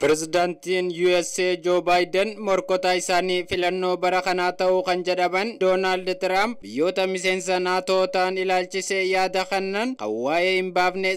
Pireezidaantiin USA Joo Baayiden morkotaa isaanii filannoo bara kanaa ta'uu kan jedhaman Doonaald Tiraamp biyyoota miseensa naatoo ta'an ilaalchisee yaada kannan kan waa'ee hin baafne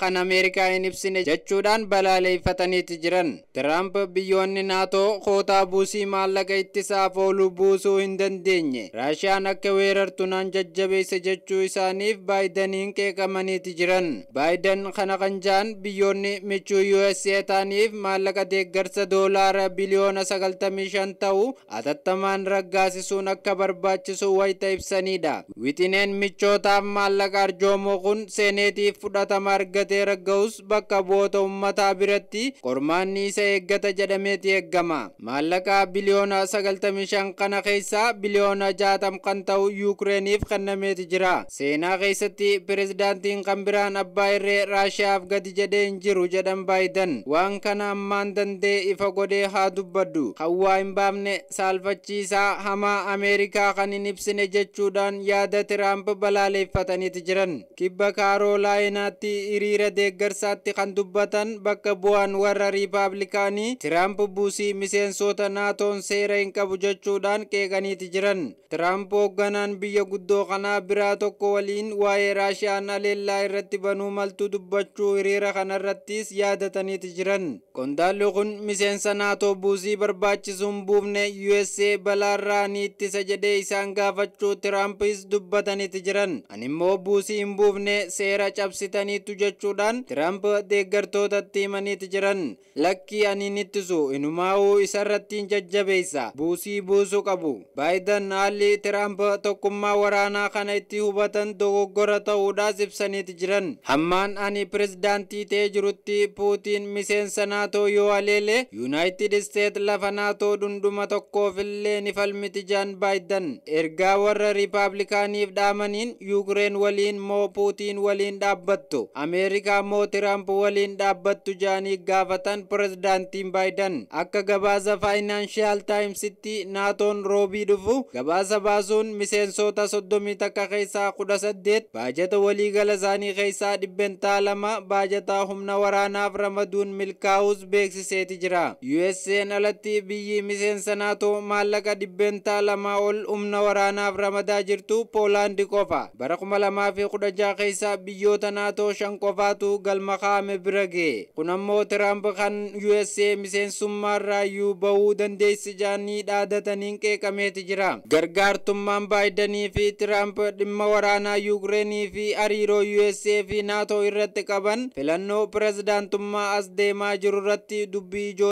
kan Ameerikaa hin ibsine jechuudhaan balaaleyfataniiti jiran. Tiraamp biyyoonni naatoo kootaa buusii maallaqa ittisaaf fooluu buusuu hin dandeenye. Raashiyaan akka naan jajjabeessa jechuu isaaniif Baayideniin qeeqamaniiti jiran. Baayiden kana kan ja'an biyyoonni michuu USA ta'an. isaaniif maallaqa deeggarsa doolaara biliyoona 95 ta'u atattamaan raggaasisuun akka barbaachisu wayita ibsanidha. Wixineen michootaaf maallaqa arjoomoo kun seeneetiif fudhatama argatee ragga'us bakka bu'oota ummataa biratti qormaanni isa eeggata jedhameeti eeggama. Maallaqa biliyoona 95 kana keessa biliyoona 60 kan ta'u Yuukireeniif kennameeti jira. Seenaa keessatti pirezidaantiin kan biraan abbaa irree Raashiyaaf gadi jedhee hin jiru jedhan baaydan waan kana ammaan dandee ifa godhee haa dubbadhu hawwaa hin baafne saalfachiisaa hamaa ameerikaa kan hin ibsine jechuudhaan yaada tiraamp balaaleeffataniiti jiran kibba kaaroolayinaatti hiriira deeggarsaatti kan dubbatan bakka bu'aan warra riipaablikaanii tiraamp buusii miseensota naatoon seera hin qabu jechuudhaan qeeqaniiti jiran tiraamp hoogganaan biyya guddoo kanaa biraa tokko waliin waa'ee raashiyaan aleellaa irratti banuu maltu dubbachuu hiriira kanarrattis yaadataniiti jiran Qondaalli kun miseensa naatoo buusii barbaachisuun buufne USA irraa ni ittisa jedhee isaan gaafachuu Tiraampis dubbataniiti jiran. Animmoo immoo buusii hin buufne seera cabsitaniitu jechuudhaan Tiraamp deeggartootatti himaniiti jiran. Lakkii ani hin ittisu inumaa'uu isarratti hin jajjabeessa buusii buusu qabu. baaydan haalli Tiraamp tokkummaa waraanaa kana itti hubatan dogoggora ta'uudhaas ibsaniiti jiran. Hammaan ani pirezidaantii ta'ee jirutti Puutiin miseensa naatoo yoo aleele yuunaayitid isteetsi lafa naatoo dhundhuma tokkoof illee ni falmiti jaan baaydan ergaa warra riipaablikaaniif dhaamaniin yuukireen waliin moo puutiin waliin dhaabbattu ameerikaa moo tiraamp waliin dhaabbattu jaanii gaafatan pirezidaantiin baaydan akka gabaasa faayinaanshiyaal taayimsitti naatoon roobii dhufu gabaasa baasuun miseensota soddomii takka keessaa kudha saddeet baajata waliigala isaanii keessaa dhibbentaa lama baajataa humna waraanaaf ramaduun milkaa lakkaa'uus beeksiseeti jira USA'n alatti biyyi miseensa naatoo malaka dibenta lama ol umna warana ramadaa jirtu poolaandi qofa bara kuma kuda fi kudha jaha keessa biyyoota naatoo shan qofaatu Kunammo kaa'ame bira ga'e kun ammoo tiraamp kan USA miseensummaarraayyuu bahuu dandeessi jaanii dhaadataniin qeeqameeti jira gargaartummaan baayidanii fi warana dhimma waraanaa yuukireenii fi ariro USA fi NATO irratti qaban filannoo pirezidaantummaa as deemaa jiru irratti